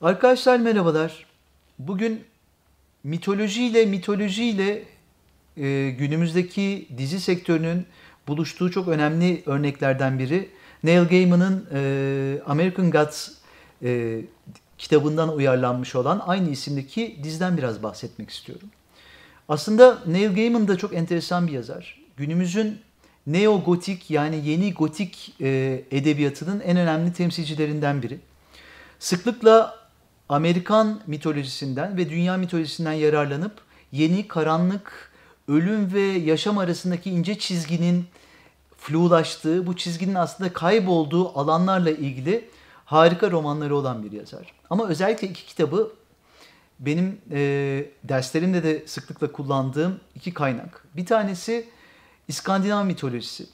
Arkadaşlar merhabalar. Bugün mitolojiyle mitolojiyle e, günümüzdeki dizi sektörünün buluştuğu çok önemli örneklerden biri. Neil Gaiman'ın e, American Gods e, kitabından uyarlanmış olan aynı isimdeki diziden biraz bahsetmek istiyorum. Aslında Neil Gaiman da çok enteresan bir yazar. Günümüzün neo-gotik yani yeni gotik e, edebiyatının en önemli temsilcilerinden biri. Sıklıkla Amerikan mitolojisinden ve dünya mitolojisinden yararlanıp yeni karanlık, ölüm ve yaşam arasındaki ince çizginin flulaştığı, bu çizginin aslında kaybolduğu alanlarla ilgili harika romanları olan bir yazar. Ama özellikle iki kitabı benim e, derslerimde de sıklıkla kullandığım iki kaynak. Bir tanesi İskandinav mitolojisi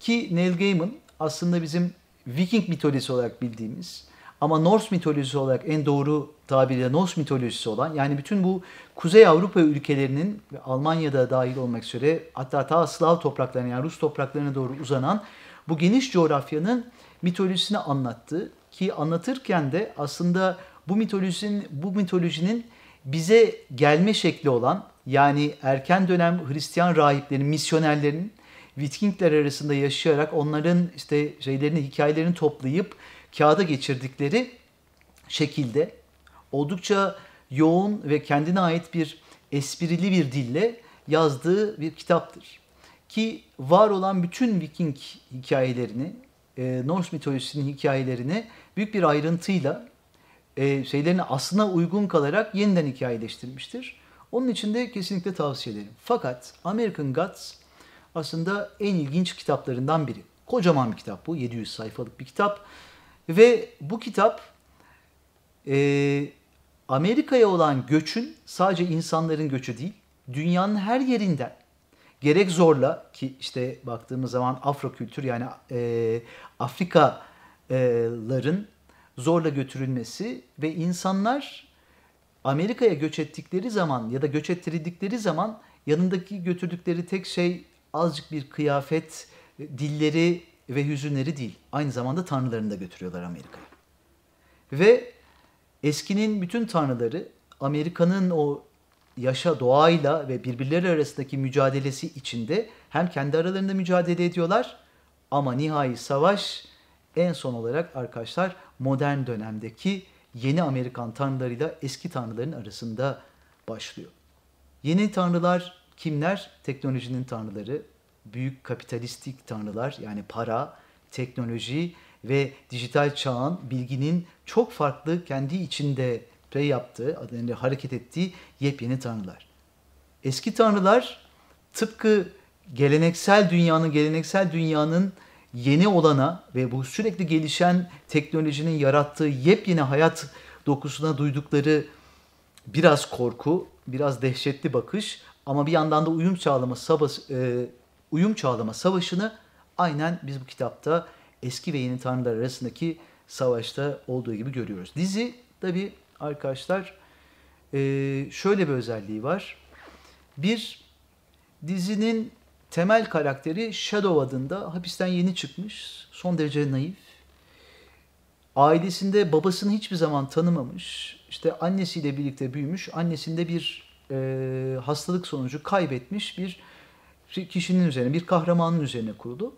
ki Neil Gaiman aslında bizim Viking mitolojisi olarak bildiğimiz ama Norse mitolojisi olarak en doğru tabirle Norse mitolojisi olan yani bütün bu Kuzey Avrupa ülkelerinin ve Almanya'da dahil olmak üzere hatta ta Slav topraklarına yani Rus topraklarına doğru uzanan bu geniş coğrafyanın mitolojisini anlattı ki anlatırken de aslında bu mitolojinin bu mitolojinin bize gelme şekli olan yani erken dönem Hristiyan rahiplerin, misyonerlerin Vikingler arasında yaşayarak onların işte şeylerini, hikayelerini toplayıp kağıda geçirdikleri şekilde oldukça yoğun ve kendine ait bir esprili bir dille yazdığı bir kitaptır. Ki var olan bütün Viking hikayelerini, e, Norse mitolojisinin hikayelerini büyük bir ayrıntıyla e, şeylerini aslına uygun kalarak yeniden hikayeleştirmiştir. Onun için de kesinlikle tavsiye ederim. Fakat American Gods aslında en ilginç kitaplarından biri. Kocaman bir kitap bu. 700 sayfalık bir kitap. Ve bu kitap e, Amerika'ya olan göçün sadece insanların göçü değil, dünyanın her yerinden gerek zorla ki işte baktığımız zaman Afro kültür yani e, Afrikaların zorla götürülmesi ve insanlar Amerika'ya göç ettikleri zaman ya da göç ettirildikleri zaman yanındaki götürdükleri tek şey azıcık bir kıyafet, e, dilleri ve hüzünleri değil, aynı zamanda tanrılarını da götürüyorlar Amerika'ya. Ve eskinin bütün tanrıları Amerika'nın o yaşa doğayla ve birbirleri arasındaki mücadelesi içinde hem kendi aralarında mücadele ediyorlar ama nihai savaş en son olarak arkadaşlar modern dönemdeki yeni Amerikan tanrılarıyla eski tanrıların arasında başlıyor. Yeni tanrılar kimler? Teknolojinin tanrıları, büyük kapitalistik tanrılar yani para, teknoloji ve dijital çağın bilginin çok farklı kendi içinde play yaptığı, adını hareket ettiği yepyeni tanrılar. Eski tanrılar tıpkı geleneksel dünyanın, geleneksel dünyanın yeni olana ve bu sürekli gelişen teknolojinin yarattığı yepyeni hayat dokusuna duydukları biraz korku, biraz dehşetli bakış ama bir yandan da uyum sağlaması sabası, e, uyum çağlama savaşını aynen biz bu kitapta eski ve yeni tanrılar arasındaki savaşta olduğu gibi görüyoruz. Dizi tabi arkadaşlar e, şöyle bir özelliği var. Bir dizinin temel karakteri Shadow adında hapisten yeni çıkmış, son derece naif. Ailesinde babasını hiçbir zaman tanımamış, işte annesiyle birlikte büyümüş, annesinde bir e, hastalık sonucu kaybetmiş bir kişinin üzerine, bir kahramanın üzerine kurulu.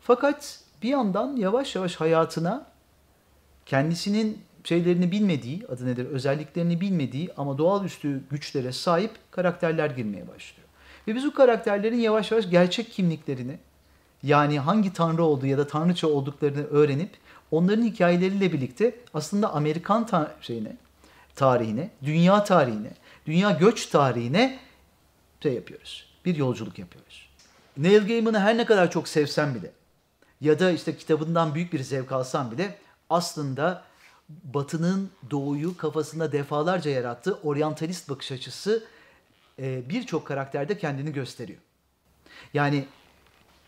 Fakat bir yandan yavaş yavaş hayatına kendisinin şeylerini bilmediği, adı nedir, özelliklerini bilmediği ama doğalüstü güçlere sahip karakterler girmeye başlıyor. Ve biz bu karakterlerin yavaş yavaş gerçek kimliklerini, yani hangi tanrı olduğu ya da tanrıça olduklarını öğrenip onların hikayeleriyle birlikte aslında Amerikan ta- şeyine, tarihine, dünya tarihine, dünya göç tarihine şey yapıyoruz. Bir yolculuk yapıyoruz. Neil Gaiman'ı her ne kadar çok sevsen bile ya da işte kitabından büyük bir zevk alsan bile aslında Batı'nın doğuyu kafasında defalarca yarattığı oryantalist bakış açısı e, birçok karakterde kendini gösteriyor. Yani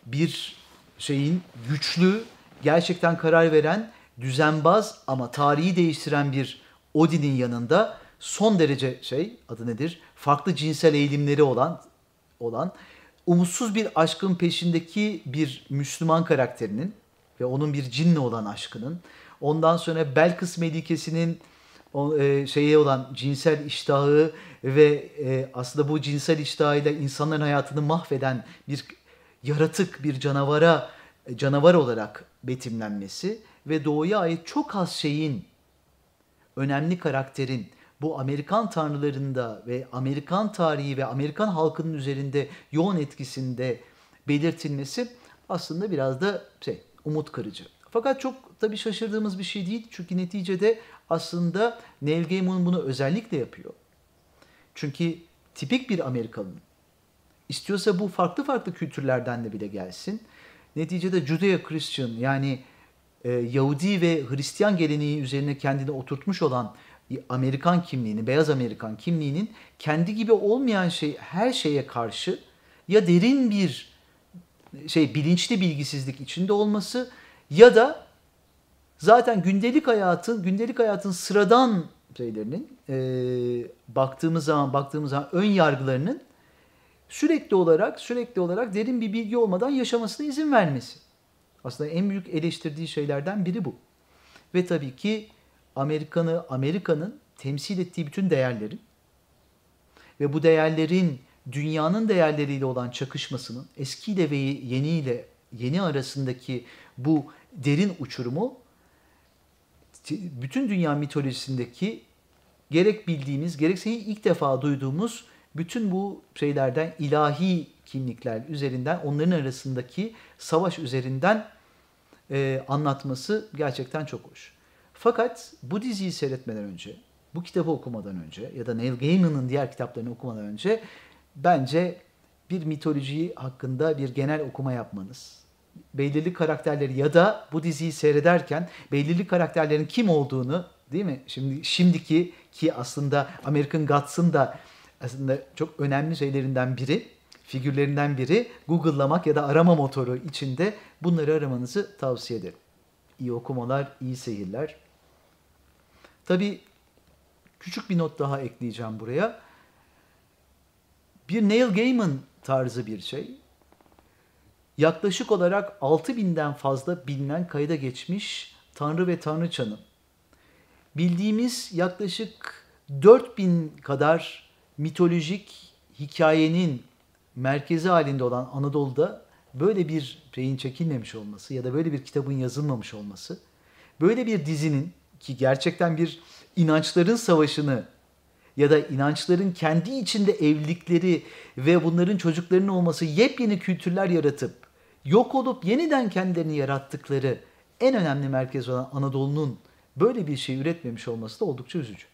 bir şeyin güçlü, gerçekten karar veren, düzenbaz ama tarihi değiştiren bir Odin'in yanında son derece şey adı nedir? Farklı cinsel eğilimleri olan olan umutsuz bir aşkın peşindeki bir Müslüman karakterinin ve onun bir cinle olan aşkının ondan sonra Belkıs Melike'sinin o, e, şeye olan cinsel iştahı ve e, aslında bu cinsel iştahıyla insanların hayatını mahveden bir yaratık, bir canavara canavar olarak betimlenmesi ve doğuya ait çok az şeyin önemli karakterin bu Amerikan tanrılarında ve Amerikan tarihi ve Amerikan halkının üzerinde yoğun etkisinde belirtilmesi aslında biraz da şey, umut kırıcı. Fakat çok tabii şaşırdığımız bir şey değil. Çünkü neticede aslında Neil Gaiman bunu özellikle yapıyor. Çünkü tipik bir Amerikalı. istiyorsa bu farklı farklı kültürlerden de bile gelsin. Neticede Judea Christian yani e, Yahudi ve Hristiyan geleneği üzerine kendini oturtmuş olan Amerikan kimliğini, beyaz Amerikan kimliğinin kendi gibi olmayan şey her şeye karşı ya derin bir şey bilinçli bilgisizlik içinde olması ya da zaten gündelik hayatın gündelik hayatın sıradan şeylerinin e, baktığımız zaman baktığımız zaman ön yargılarının sürekli olarak sürekli olarak derin bir bilgi olmadan yaşamasına izin vermesi. Aslında en büyük eleştirdiği şeylerden biri bu. Ve tabii ki Amerikan'ı Amerika'nın temsil ettiği bütün değerlerin ve bu değerlerin dünyanın değerleriyle olan çakışmasının eskiyle ve yeniyle yeni arasındaki bu derin uçurumu bütün dünya mitolojisindeki gerek bildiğimiz gerekse ilk defa duyduğumuz bütün bu şeylerden ilahi kimlikler üzerinden onların arasındaki savaş üzerinden e, anlatması gerçekten çok hoş. Fakat bu diziyi seyretmeden önce, bu kitabı okumadan önce ya da Neil Gaiman'ın diğer kitaplarını okumadan önce bence bir mitoloji hakkında bir genel okuma yapmanız, belirli karakterleri ya da bu diziyi seyrederken belirli karakterlerin kim olduğunu değil mi? Şimdi şimdiki ki aslında American Gods'ın da aslında çok önemli şeylerinden biri, figürlerinden biri Google'lamak ya da arama motoru içinde bunları aramanızı tavsiye ederim. İyi okumalar, iyi seyirler. Tabii küçük bir not daha ekleyeceğim buraya. Bir Neil Gaiman tarzı bir şey. Yaklaşık olarak 6000'den fazla bilinen kayda geçmiş Tanrı ve Tanrıçanın. Bildiğimiz yaklaşık 4000 kadar mitolojik hikayenin merkezi halinde olan Anadolu'da böyle bir şeyin çekilmemiş olması ya da böyle bir kitabın yazılmamış olması, böyle bir dizinin ki gerçekten bir inançların savaşını ya da inançların kendi içinde evlilikleri ve bunların çocuklarının olması yepyeni kültürler yaratıp yok olup yeniden kendilerini yarattıkları en önemli merkez olan Anadolu'nun böyle bir şey üretmemiş olması da oldukça üzücü.